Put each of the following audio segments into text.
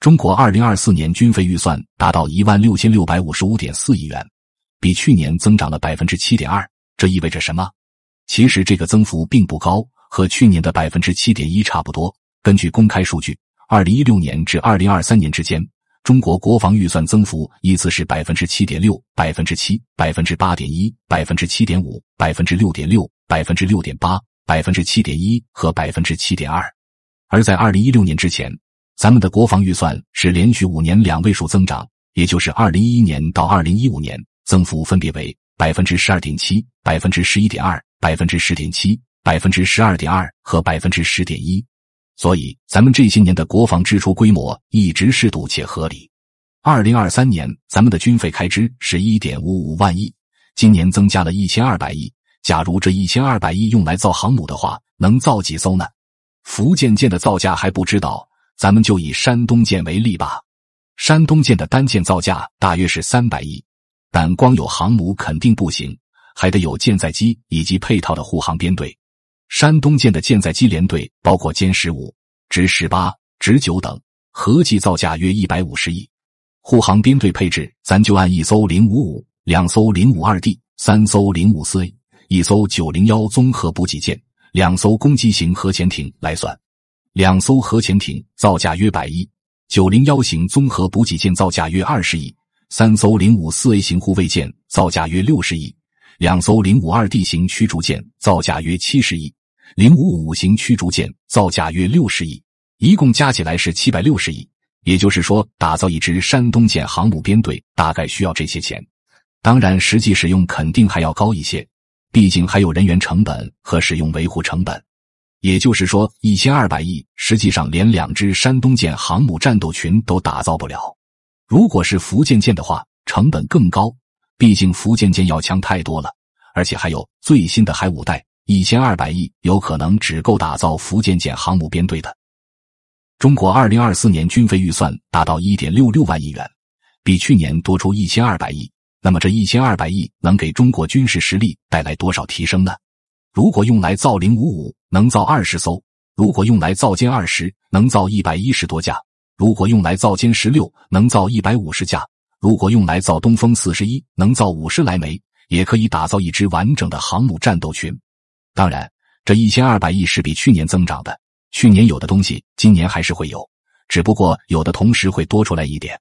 中国二零二四年军费预算达到一万六千六百五十五点四亿元，比去年增长了百分之七点二。这意味着什么？其实这个增幅并不高，和去年的百分之七点一差不多。根据公开数据，二零一六年至二零二三年之间，中国国防预算增幅依次是百分之七点六、百分之七、百分之八点一、百分之七点五、百分之六点六、百分之六点八、百分之七点一和百分之七点二。而在二零一六年之前。咱们的国防预算是连续五年两位数增长，也就是二零一一年到二零一五年，增幅分别为百分之十二点七、百分之十一点二、百分之十点七、百分之十二点二和百分之十点一。所以，咱们这些年的国防支出规模一直适度且合理。二零二三年，咱们的军费开支是一点五五万亿，今年增加了一千二百亿。假如这一千二百亿用来造航母的话，能造几艘呢？福建舰的造价还不知道。咱们就以山东舰为例吧。山东舰的单舰造价大约是三百亿，但光有航母肯定不行，还得有舰载机以及配套的护航编队。山东舰的舰载机联队包括歼十五、直十八、直九等，合计造价约一百五十亿。护航编队配置，咱就按一艘零五五、两艘零五二 D、三艘零五四 A、一艘九零幺综合补给舰、两艘攻击型核潜艇来算。两艘核潜艇造价约百亿，九零幺型综合补给舰造价约二十亿，三艘零五四 A 型护卫舰造价约六十亿，两艘零五二 D 型驱逐舰造价约七十亿，零五五型驱逐舰造价约六十亿，一共加起来是七百六十亿。也就是说，打造一支山东舰航母编队大概需要这些钱。当然，实际使用肯定还要高一些，毕竟还有人员成本和使用维护成本。也就是说，一千二百亿实际上连两支山东舰航母战斗群都打造不了。如果是福建舰的话，成本更高，毕竟福建舰要强太多了，而且还有最新的海五代。一千二百亿有可能只够打造福建舰航母编队的。中国二零二四年军费预算达到一点六六万亿元，比去年多出一千二百亿。那么这一千二百亿能给中国军事实力带来多少提升呢？如果用来造零五五？能造二十艘，如果用来造歼二十，能造一百一十多架；如果用来造歼十六，能造一百五十架；如果用来造东风四十一，能造五十来枚，也可以打造一支完整的航母战斗群。当然，这一千二百亿是比去年增长的，去年有的东西，今年还是会有，只不过有的同时会多出来一点。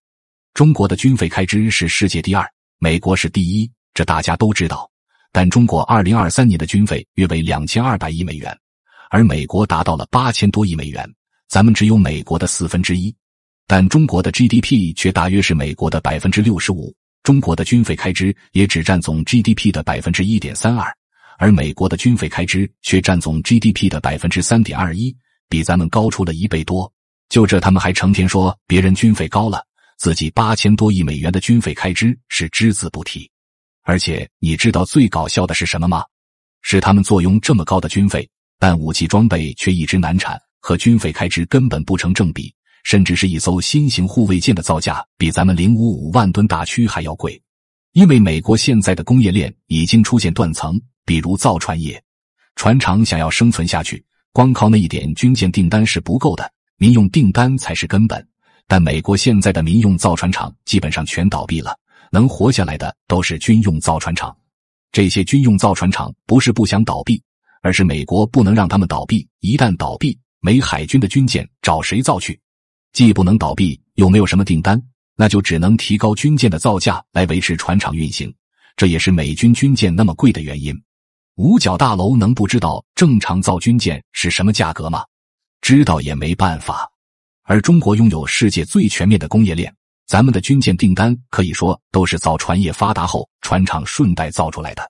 中国的军费开支是世界第二，美国是第一，这大家都知道。但中国二零二三年的军费约为两千二百亿美元。而美国达到了八千多亿美元，咱们只有美国的四分之一，但中国的 GDP 却大约是美国的百分之六十五。中国的军费开支也只占总 GDP 的百分之一点三二，而美国的军费开支却占总 GDP 的百分之三点二一，比咱们高出了一倍多。就这，他们还成天说别人军费高了，自己八千多亿美元的军费开支是只字不提。而且你知道最搞笑的是什么吗？是他们坐拥这么高的军费。但武器装备却一直难产，和军费开支根本不成正比，甚至是一艘新型护卫舰的造价比咱们零五五万吨大驱还要贵。因为美国现在的工业链已经出现断层，比如造船业，船厂想要生存下去，光靠那一点军舰订单是不够的，民用订单才是根本。但美国现在的民用造船厂基本上全倒闭了，能活下来的都是军用造船厂。这些军用造船厂不是不想倒闭。而是美国不能让他们倒闭，一旦倒闭，美海军的军舰找谁造去？既不能倒闭，又没有什么订单，那就只能提高军舰的造价来维持船厂运行。这也是美军军舰那么贵的原因。五角大楼能不知道正常造军舰是什么价格吗？知道也没办法。而中国拥有世界最全面的工业链，咱们的军舰订单可以说都是造船业发达后船厂顺带造出来的。